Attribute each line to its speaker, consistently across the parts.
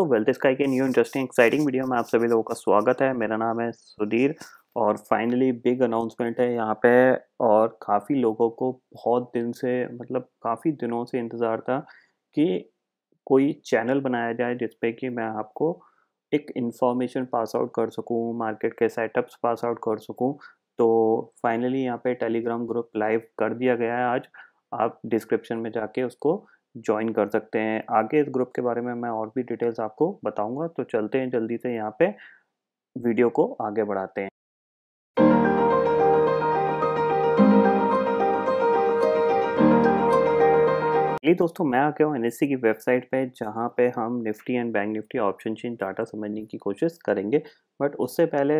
Speaker 1: दोस्तों wealth sky के new interesting exciting video में आप सभी लोगों का स्वागत है मेरा नाम है सुधीर और फाइनली बिग अनाउंसमेंट है यहाँ पे और काफ़ी लोगों को बहुत दिन से मतलब काफ़ी दिनों से इंतज़ार था कि कोई चैनल बनाया जाए जिसपे कि मैं आपको एक इंफॉर्मेशन पास आउट कर सकूँ मार्केट के सेटअप्स पास आउट कर सकूँ तो फाइनली यहाँ पे टेलीग्राम ग्रुप लाइव कर दिया गया है आज आप डिस्क्रिप्शन में जाके उसको ज्वाइन कर सकते हैं आगे इस ग्रुप के बारे में मैं और भी डिटेल्स आपको बताऊंगा तो चलते हैं जल्दी से यहाँ पे वीडियो को आगे बढ़ाते हैं दोस्तों मैं आ गया हूँ एन e की वेबसाइट पे जहाँ पे हम Nifty and bank Nifty option change data समझने की कोशिश करेंगे बट उससे पहले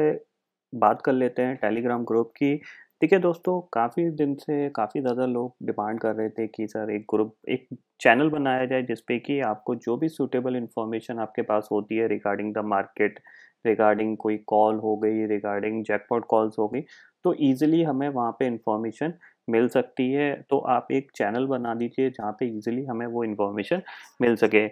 Speaker 1: बात कर लेते हैं टेलीग्राम ग्रुप की ठीक है दोस्तों काफ़ी दिन से काफ़ी ज़्यादा लोग डिमांड कर रहे थे कि सर एक ग्रुप एक चैनल बनाया जाए जिसपे कि आपको जो भी सूटेबल इन्फॉर्मेशन आपके पास होती है रिगार्डिंग द मार्केट रिगार्डिंग कोई कॉल हो गई रिगार्डिंग जैकपॉट कॉल्स हो गई तो ईजिली हमें वहाँ पे इन्फॉर्मेशन मिल सकती है तो आप एक चैनल बना दीजिए जहाँ पे ईज़िली हमें वो इन्फॉर्मेशन मिल सके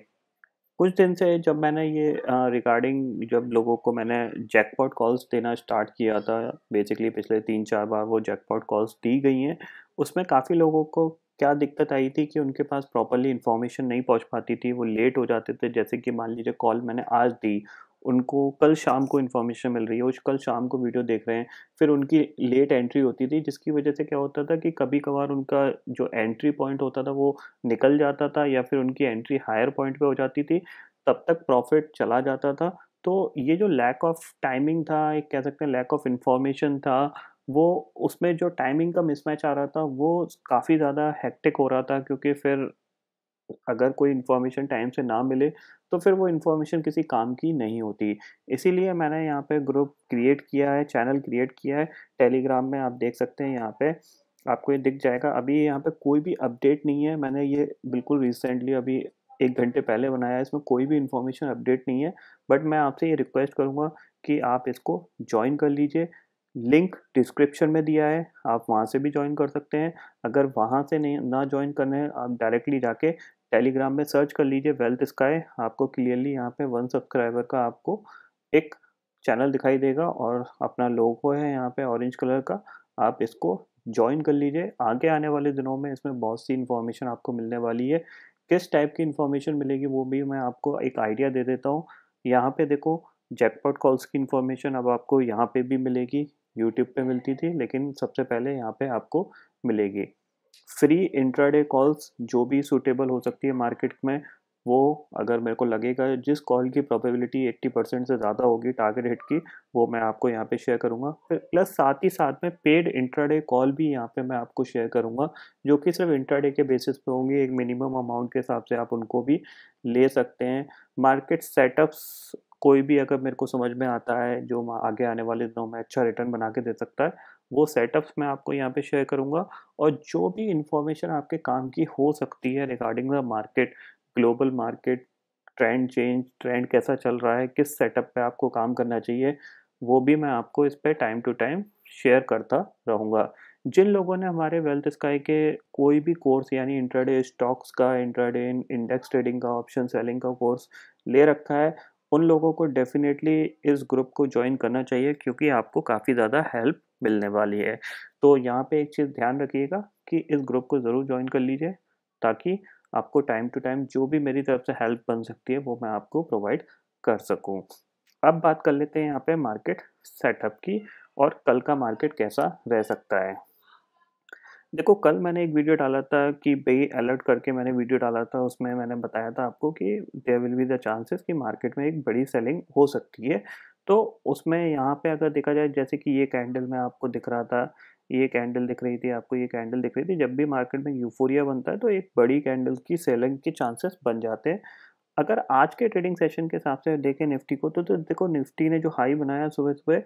Speaker 1: कुछ दिन से जब मैंने ये रिगार्डिंग जब लोगों को मैंने जैकपॉट कॉल्स देना स्टार्ट किया था बेसिकली पिछले तीन चार बार वो जैकपॉट कॉल्स दी गई हैं उसमें काफ़ी लोगों को क्या दिक्कत आई थी कि उनके पास प्रॉपरली इन्फॉर्मेशन नहीं पहुंच पाती थी वो लेट हो जाते थे जैसे कि मान लीजिए कॉल मैंने आज दी उनको कल शाम को इन्फॉर्मेशन मिल रही है वो कल शाम को वीडियो देख रहे हैं फिर उनकी लेट एंट्री होती थी जिसकी वजह से क्या होता था कि कभी कभार उनका जो एंट्री पॉइंट होता था वो निकल जाता था या फिर उनकी एंट्री हायर पॉइंट पे हो जाती थी तब तक प्रॉफिट चला जाता था तो ये जो लैक ऑफ टाइमिंग था एक कह सकते हैं लैक ऑफ इन्फॉर्मेशन था वो उसमें जो टाइमिंग का मिसमैच आ रहा था वो काफ़ी ज़्यादा हेक्टिक हो रहा था क्योंकि फिर अगर कोई इन्फॉर्मेशन टाइम से ना मिले तो फिर वो इन्फॉर्मेशन किसी काम की नहीं होती इसीलिए मैंने यहाँ पे ग्रुप क्रिएट किया है चैनल क्रिएट किया है टेलीग्राम में आप देख सकते हैं यहाँ पे आपको ये दिख जाएगा अभी यहाँ पे कोई भी अपडेट नहीं है मैंने ये बिल्कुल रिसेंटली अभी एक घंटे पहले बनाया है इसमें कोई भी इन्फॉर्मेशन अपडेट नहीं है बट मैं आपसे ये रिक्वेस्ट करूँगा कि आप इसको ज्वाइन कर लीजिए लिंक डिस्क्रिप्शन में दिया है आप वहाँ से भी ज्वाइन कर सकते हैं अगर वहाँ से नहीं ना ज्वाइन करने आप डायरेक्टली जाके टेलीग्राम में सर्च कर लीजिए वेल्थ स्काई आपको क्लियरली यहाँ पे वन सब्सक्राइबर का आपको एक चैनल दिखाई देगा और अपना लोगो है यहाँ पे ऑरेंज कलर का आप इसको ज्वाइन कर लीजिए आगे आने वाले दिनों में इसमें बहुत सी इन्फॉर्मेशन आपको मिलने वाली है किस टाइप की इन्फॉर्मेशन मिलेगी वो भी मैं आपको एक आइडिया दे देता हूँ यहाँ पे देखो जैकपॉट कॉल्स की इन्फॉर्मेशन अब आपको यहाँ पे भी मिलेगी यूट्यूब पे मिलती थी लेकिन सबसे पहले यहाँ पे आपको मिलेगी फ्री इंट्राडे कॉल्स जो भी सूटेबल हो सकती है मार्केट में वो अगर मेरे को लगेगा जिस कॉल की प्रोबेबिलिटी 80 परसेंट से ज़्यादा होगी टारगेट हिट की वो मैं आपको यहाँ पे शेयर करूँगा प्लस साथ ही साथ में पेड इंट्राडे कॉल भी यहाँ पे मैं आपको शेयर करूँगा जो कि सिर्फ इंट्राडे के बेसिस पे होंगी एक मिनिमम अमाउंट के हिसाब से आप उनको भी ले सकते हैं मार्केट सेटअप्स कोई भी अगर मेरे को समझ में आता है जो आगे आने वाले दिनों में अच्छा रिटर्न बना के दे सकता है वो सेटअप्स मैं आपको यहाँ पे शेयर करूँगा और जो भी इंफॉर्मेशन आपके काम की हो सकती है regarding the market global market trend change trend कैसा चल रहा है किस सेटअप पे आपको काम करना चाहिए वो भी मैं आपको इस पर टाइम टू टाइम शेयर करता रहूँगा जिन लोगों ने हमारे वेल्थ स्काई के कोई भी कोर्स यानी इंट्राडे स्टॉक्स का इंट्राडे इंडेक्स ट्रेडिंग का ऑप्शन सेलिंग का कोर्स ले रखा है उन लोगों को डेफिनेटली इस ग्रुप को ज्वाइन करना चाहिए क्योंकि आपको काफ़ी ज़्यादा हेल्प मिलने वाली है तो यहाँ पे एक चीज़ ध्यान रखिएगा कि इस ग्रुप को ज़रूर ज्वाइन कर लीजिए ताकि आपको टाइम टू टाइम जो भी मेरी तरफ से हेल्प बन सकती है वो मैं आपको प्रोवाइड कर सकूँ अब बात कर लेते हैं यहाँ पे मार्केट सेटअप की और कल का मार्केट कैसा रह सकता है देखो कल मैंने एक वीडियो डाला था कि भाई अलर्ट करके मैंने वीडियो डाला था उसमें मैंने बताया था आपको कि there will be the chances कि मार्केट में एक बड़ी सेलिंग हो सकती है तो उसमें यहाँ पे अगर देखा जाए जैसे कि ये कैंडल में आपको दिख रहा था ये कैंडल दिख रही थी आपको ये कैंडल दिख रही थी जब भी मार्केट में यूफोरिया बनता है तो एक बड़ी कैंडल की सेलिंग के चांसेस बन जाते हैं अगर आज के ट्रेडिंग सेशन के हिसाब से देखें निफ्टी को तो, तो देखो निफ्टी ने जो हाई बनाया सुबह सुबह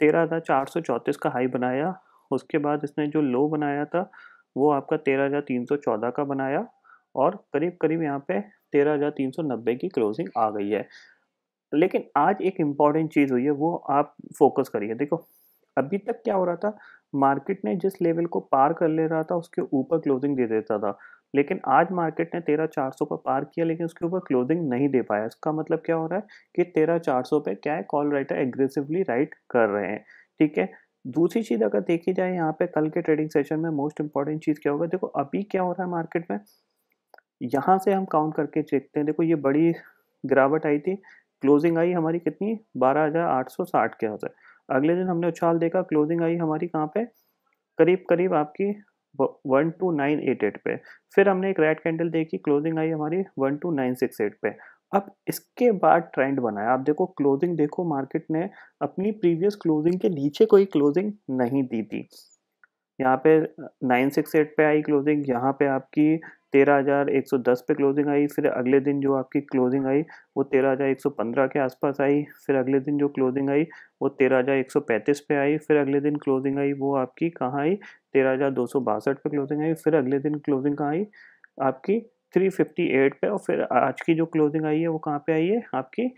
Speaker 1: तेरह हज़ार चार सौ चौंतीस का हाई बनाया उसके बाद इसने जो लो बनाया था वो आपका तेरह हज़ार तीन सौ चौदह का बनाया और करीब करीब यहाँ पे तेरह हज़ार तीन सौ नब्बे की क्लोजिंग आ गई है लेकिन आज एक इम्पॉर्टेंट चीज़ हुई है वो आप फोकस करिए देखो अभी तक क्या हो रहा था मार्केट ने जिस लेवल को पार कर ले रहा था उसके ऊपर क्लोजिंग दे देता था लेकिन आज मार्केट ने तेरह चार सौ पर पार किया लेकिन उसके ऊपर क्लोजिंग नहीं दे पाया इसका मतलब क्या हो रहा है कि तेरह चार सौ पे क्या है कॉल राइटर एग्रेसिवली राइट कर रहे हैं ठीक है दूसरी चीज़ अगर देखी जाए यहाँ पे कल के ट्रेडिंग सेशन में मोस्ट इंपॉर्टेंट चीज़ क्या होगा देखो अभी क्या हो रहा है मार्केट में यहाँ से हम काउंट करके देखते हैं देखो ये बड़ी गिरावट आई थी क्लोजिंग आई हमारी कितनी बारह हज़ार आठ सौ साठ के आउट अगले दिन हमने उछाल देखा क्लोजिंग आई हमारी कहाँ पे करीब करीब आपकी one two nine eight eight पे फिर हमने एक रेड कैंडल देखी क्लोजिंग आई हमारी one two nine six eight पे अब इसके बाद ट्रेंड बनाया आप देखो क्लोजिंग देखो मार्केट ने अपनी प्रीवियस क्लोजिंग के नीचे कोई क्लोजिंग नहीं दी थी यहाँ पे एट पे आई क्लोजिंग यहाँ पे आपकी तेरह हज़ार एक सौ दस पे क्लोजिंग आई फिर अगले दिन जो आपकी क्लोजिंग आई वो तेरह हज़ार एक सौ पंद्रह के आसपास आई फिर अगले दिन जो क्लोजिंग आई वो तेरह हज़ार एक सौ पैंतीस पे आई फिर अगले दिन क्लोजिंग आई वो आपकी कहाँ आई तेरह हज़ार दो सौ बासठ पे क्लोजिंग आई फिर अगले दिन क्लोजिंग कहाँ आई आपकी थ्री फिफ्टी एट पे और फिर आज की जो क्लोजिंग आई है वो कहाँ पे आई है आपकी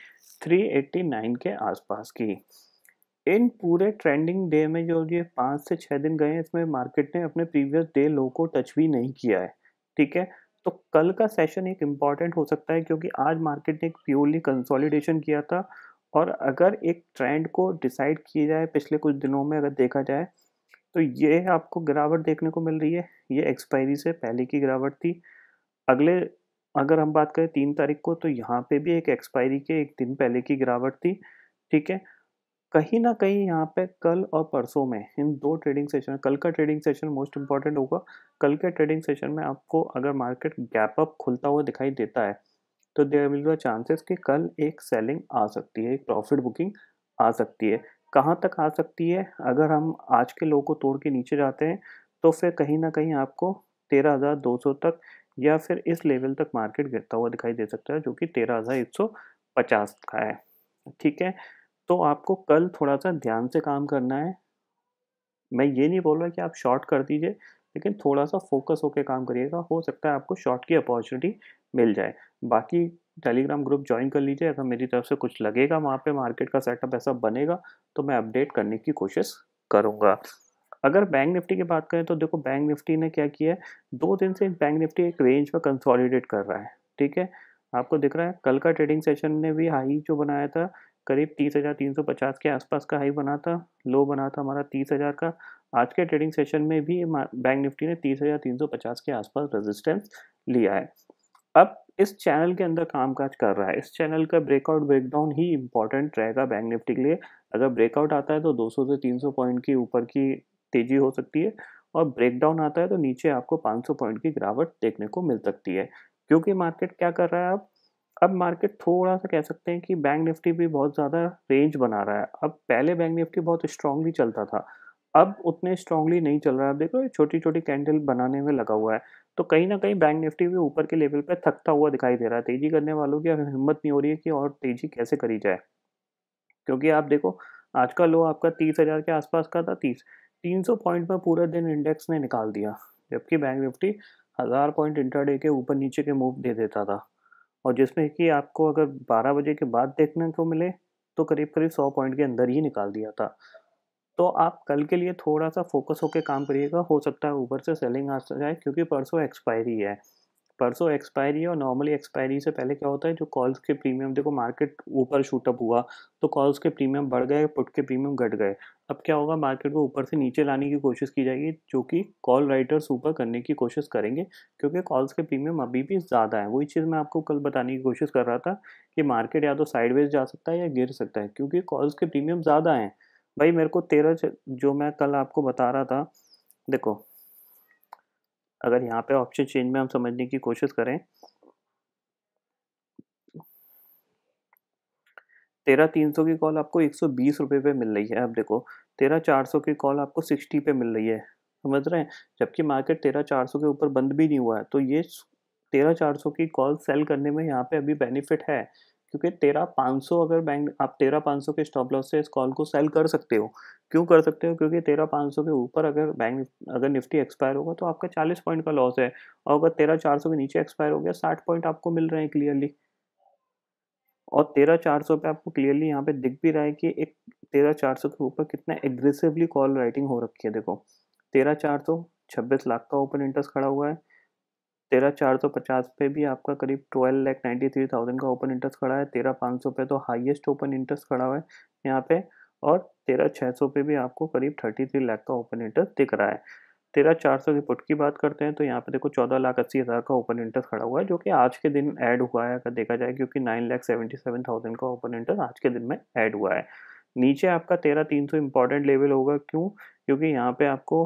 Speaker 1: थ्री एट्टी नाइन के आसपास की इन पूरे ट्रेंडिंग डे में जो ये पाँच से छः दिन गए हैं इसमें मार्केट ने अपने प्रीवियस डे लो को टच भी नहीं किया है ठीक है तो कल का सेशन एक इम्पॉर्टेंट हो सकता है क्योंकि आज मार्केट ने एक प्योरली कंसोलिडेशन किया था और अगर एक ट्रेंड को डिसाइड किया जाए पिछले कुछ दिनों में अगर देखा जाए तो ये आपको गिरावट देखने को मिल रही है ये एक्सपायरी से पहले की गिरावट थी अगले अगर हम बात करें तीन तारीख को तो यहाँ पे भी एक एक्सपायरी के एक दिन पहले की गिरावट थी ठीक है कहीं ना कहीं यहाँ पे कल और परसों में इन दो ट्रेडिंग सेशन कल का ट्रेडिंग सेशन मोस्ट इंपॉर्टेंट होगा कल के ट्रेडिंग सेशन में आपको अगर मार्केट गैप अप खुलता हुआ दिखाई देता है तो देर विल चांसेस कि कल एक सेलिंग आ सकती है एक प्रॉफिट बुकिंग आ सकती है कहाँ तक आ सकती है अगर हम आज के लोगों को तोड़ के नीचे जाते हैं तो फिर कहीं ना कहीं आपको तेरह हज़ार दो सौ तक या फिर इस लेवल तक मार्केट गिरता हुआ दिखाई दे सकता है जो कि तेरह हज़ार एक सौ पचास का है ठीक है तो आपको कल थोड़ा सा ध्यान से काम करना है मैं ये नहीं बोल रहा कि आप शॉर्ट कर दीजिए लेकिन थोड़ा सा फोकस होकर काम करिएगा हो सकता है आपको शॉर्ट की अपॉर्चुनिटी मिल जाए बाकी टेलीग्राम ग्रुप ज्वाइन कर लीजिए अगर मेरी तरफ से कुछ लगेगा वहाँ पे मार्केट का सेटअप ऐसा बनेगा तो मैं अपडेट करने की कोशिश करूँगा अगर बैंक निफ्टी की बात करें तो देखो बैंक निफ्टी ने क्या किया है दो दिन से बैंक निफ्टी एक रेंज में कंसोलिडेट कर रहा है ठीक है आपको दिख रहा है कल का ट्रेडिंग सेशन ने भी हाई जो बनाया था करीब तीस हज़ार तीन सौ पचास के आसपास का हाई बना था लो बना था हमारा तीस हज़ार का आज के ट्रेडिंग सेशन में भी बैंक निफ्टी ने तीस हज़ार तीन सौ पचास के आसपास रेजिस्टेंस लिया है अब इस चैनल के अंदर कामकाज कर रहा है इस चैनल का ब्रेकआउट ब्रेकडाउन ही इंपॉर्टेंट रहेगा बैंक निफ्टी के लिए अगर ब्रेकआउट आता है तो 200 से 300 पॉइंट की ऊपर की तेजी हो सकती है और ब्रेकडाउन आता है तो नीचे आपको 500 पॉइंट की गिरावट देखने को मिल सकती है क्योंकि मार्केट क्या कर रहा है अब अब मार्केट थोड़ा सा कह सकते हैं कि बैंक निफ्टी भी बहुत ज़्यादा रेंज बना रहा है अब पहले बैंक निफ्टी बहुत स्ट्रांगली चलता था अब उतने स्ट्रांगली नहीं चल रहा है देखो छोटी छोटी कैंडल बनाने में लगा हुआ है तो कहीं ना कहीं बैंक निफ्टी भी ऊपर के लेवल पर थकता हुआ दिखाई दे रहा है तेज़ी करने वालों की हिम्मत नहीं हो रही है कि और तेज़ी कैसे करी जाए क्योंकि आप देखो आज का लो आपका तीस हज़ार के आसपास का था तीस तीन सौ पॉइंट में पूरा दिन इंडेक्स ने निकाल दिया जबकि बैंक निफ्टी हज़ार पॉइंट इंटरडे के ऊपर नीचे के मूव दे देता था और जिसमें कि आपको अगर 12 बजे के बाद देखने को मिले तो करीब करीब 100 पॉइंट के अंदर ही निकाल दिया था तो आप कल के लिए थोड़ा सा फोकस होकर काम करिएगा हो सकता है ऊपर से सेलिंग आ जाए क्योंकि परसों एक्सपायरी है परसों एक्सपायरी और नॉर्मली एक्सपायरी से पहले क्या होता है जो कॉल्स के प्रीमियम देखो मार्केट ऊपर शूटअप हुआ तो कॉल्स के प्रीमियम बढ़ गए पुट के प्रीमियम घट गए अब क्या होगा मार्केट को ऊपर से नीचे लाने की कोशिश की जाएगी जो कि कॉल राइटर्स ऊपर करने की कोशिश करेंगे क्योंकि कॉल्स के प्रीमियम अभी भी ज़्यादा है वही चीज़ मैं आपको कल बताने की कोशिश कर रहा था कि मार्केट या तो साइडवेज जा सकता है या गिर सकता है क्योंकि कॉल्स के प्रीमियम ज़्यादा हैं भाई मेरे को तेरह जो मैं कल आपको बता रहा था देखो अगर यहाँ पे ऑप्शन चेंज में हम समझने की कोशिश करें तेरह तीन सौ की कॉल आपको एक सौ बीस रुपये पे मिल रही है अब देखो तेरह चार सौ की कॉल आपको सिक्सटी पे मिल रही है समझ रहे हैं जबकि मार्केट तेरह चार सौ के ऊपर बंद भी नहीं हुआ है तो ये तेरह चार सौ की कॉल सेल करने में यहाँ पे अभी बेनिफिट है क्योंकि तेरह पाँच सौ अगर बैंक आप तेरह पाँच सौ के स्टॉप लॉस से इस कॉल को सेल कर सकते हो क्यों कर सकते हो क्योंकि तेरह पाँच सौ के ऊपर अगर बैंक अगर निफ्टी एक्सपायर होगा तो आपका चालीस पॉइंट का लॉस है और अगर तेरह चार सौ के नीचे एक्सपायर हो गया साठ पॉइंट आपको मिल रहे हैं क्लियरली और तेरह चार सौ पे आपको क्लियरली यहाँ पे दिख भी रहा है कि एक तेरह चार सौ के ऊपर कितना एग्रेसिवली कॉल राइटिंग हो रखी है देखो तेरह चार सौ छब्बीस लाख का ओपन इंटरेस्ट खड़ा हुआ है तेरह चार सौ पचास पे भी आपका करीब twelve lakh ninety three thousand का ओपन इंटरेस्ट खड़ा है तेरह पाँच सौ पे तो हाईएस्ट ओपन इंटरेस्ट खड़ा हुआ है यहाँ पे और तेरह छः सौ पे भी आपको करीब थर्टी थ्री लाख का ओपन इंटरेस्ट दिख रहा है तेरह चार सौ की पुट की बात करते हैं तो यहाँ पे देखो चौदह लाख अस्सी हज़ार का ओपन इंटरेस्ट खड़ा हुआ है जो कि आज के दिन ऐड हुआ है अगर देखा जाए क्योंकि nine lakh seventy seven thousand का ओपन इंटरेस्ट आज के दिन में ऐड हुआ है नीचे आपका तेरह तीन सौ इंपॉर्टेंट लेवल होगा क्यों क्योंकि यहाँ पे आपको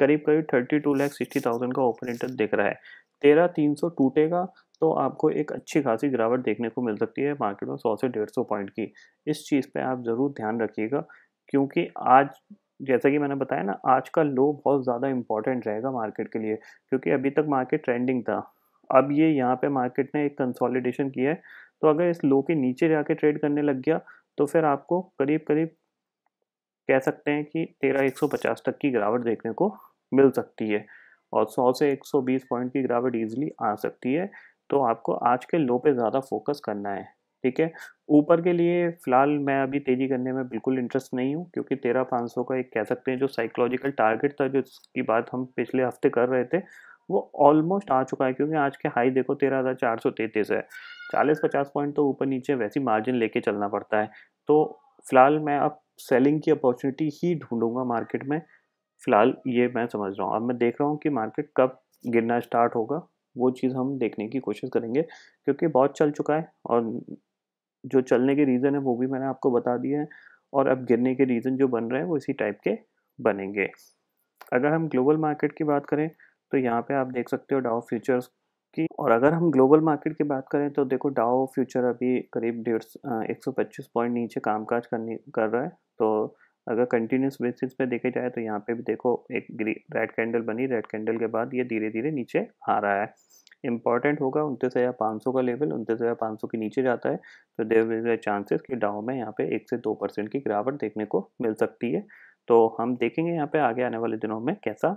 Speaker 1: करीब करीब thirty two lakh sixty thousand का ओपन इंटरेस्ट दिख रहा है तेरह तीन सौ टूटेगा तो आपको एक अच्छी खासी गिरावट देखने को मिल सकती है मार्केट में सौ से डेढ़ सौ पॉइंट की इस चीज़ पे आप ज़रूर ध्यान रखिएगा क्योंकि आज जैसा कि मैंने बताया ना आज का लो बहुत ज़्यादा इंपॉर्टेंट रहेगा मार्केट के लिए क्योंकि अभी तक मार्केट ट्रेंडिंग था अब ये यहाँ पे मार्केट ने एक कंसोलिडेशन किया है तो अगर इस लो के नीचे जाके ट्रेड करने लग गया तो फिर आपको करीब करीब कह सकते हैं कि तेरह एक सौ पचास तक की गिरावट देखने को मिल सकती है और सौ से 120 पॉइंट की गिरावट ईजिली आ सकती है तो आपको आज के लो पे ज़्यादा फोकस करना है ठीक है ऊपर के लिए फ़िलहाल मैं अभी तेज़ी करने में बिल्कुल इंटरेस्ट नहीं हूँ क्योंकि तेरह पाँच सौ का एक कह सकते हैं जो साइकोलॉजिकल टारगेट था जिसकी बात हम पिछले हफ्ते कर रहे थे वो ऑलमोस्ट आ चुका है क्योंकि आज के हाई देखो तेरह हज़ार चार सौ तैंतीस है चालीस पचास पॉइंट तो ऊपर नीचे वैसी मार्जिन लेके चलना पड़ता है तो फ़िलहाल मैं अब सेलिंग की अपॉर्चुनिटी ही ढूंढूंगा मार्केट में फिलहाल ये मैं समझ रहा हूँ अब मैं देख रहा हूँ कि मार्केट कब गिरना स्टार्ट होगा वो चीज़ हम देखने की कोशिश करेंगे क्योंकि बहुत चल चुका है और जो चलने के रीज़न है वो भी मैंने आपको बता दिए हैं और अब गिरने के रीज़न जो बन रहे हैं वो इसी टाइप के बनेंगे अगर हम ग्लोबल मार्केट की बात करें तो यहाँ पे आप देख सकते हो डाओ फ्यूचर्स की और अगर हम ग्लोबल मार्केट की बात करें तो देखो डाओ फ्यूचर अभी करीब डेढ़ एक सौ पच्चीस पॉइंट नीचे कामकाज करने कर रहा है तो अगर कंटिन्यूस बेसिस पे देखा जाए तो यहाँ पे भी देखो एक रेड कैंडल बनी रेड कैंडल के बाद ये धीरे धीरे नीचे आ रहा है इंपॉर्टेंट होगा उनतीस हज़ार पाँच सौ का लेवल उनतीस हज़ार पाँच सौ के नीचे जाता है तो देर इज अ चांसेस कि डाउ में यहाँ पे एक से दो परसेंट की गिरावट देखने को मिल सकती है तो हम देखेंगे यहाँ पे आगे आने वाले दिनों में कैसा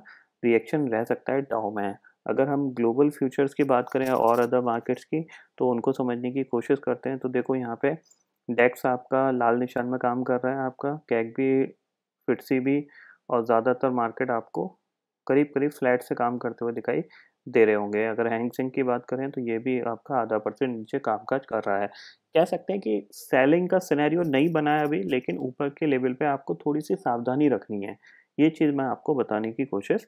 Speaker 1: रिएक्शन रह सकता है डाउ में अगर हम ग्लोबल फ्यूचर्स की बात करें और अदर मार्केट्स की तो उनको समझने की कोशिश करते हैं तो देखो यहाँ पे डेक्स आपका लाल निशान में काम कर रहा है आपका कैक भी फिटसी भी और ज़्यादातर मार्केट आपको करीब करीब फ्लैट से काम करते हुए दिखाई दे रहे होंगे अगर हैंग सिंह की बात करें तो ये भी आपका आधा परसेंट नीचे कामकाज कर रहा है कह सकते हैं कि सेलिंग का सिनेरियो नहीं बना है अभी लेकिन ऊपर के लेवल पे आपको थोड़ी सी सावधानी रखनी है ये चीज़ मैं आपको बताने की कोशिश